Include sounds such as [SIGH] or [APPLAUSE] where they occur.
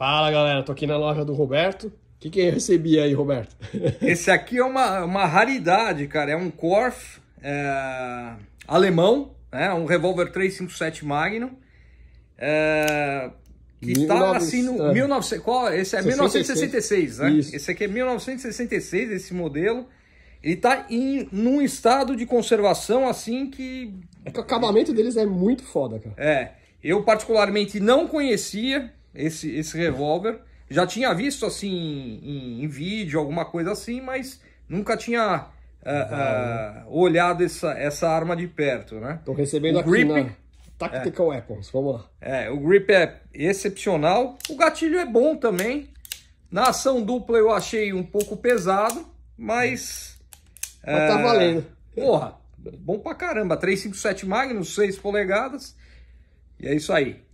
Fala galera, tô aqui na loja do Roberto. O que, que eu recebi aí, Roberto? [LAUGHS] Esse aqui é uma, uma raridade, cara. É um Korf é, alemão, né? um revólver 357 Magnum. É, que está assim no. É. 19, qual, esse é 1966, né? Isso. Esse aqui é 1966, esse modelo. Ele está em num estado de conservação assim que. É que o acabamento deles é muito foda, cara. É. Eu particularmente não conhecia, esse, esse revólver. Já tinha visto assim em, em, vídeo, alguma coisa assim, mas nunca tinha uh, uh, olhado essa, essa arma de perto, né? Tô recebendo o grip, aqui na Tactical é, Weapons, vamos lá. É, o grip é excepcional, o gatilho é bom também. Na ação dupla eu achei um pouco pesado, mas... Mas tá é, valendo. Porra, bom pra caramba, 357 Magnus, 6 polegadas, e é isso aí.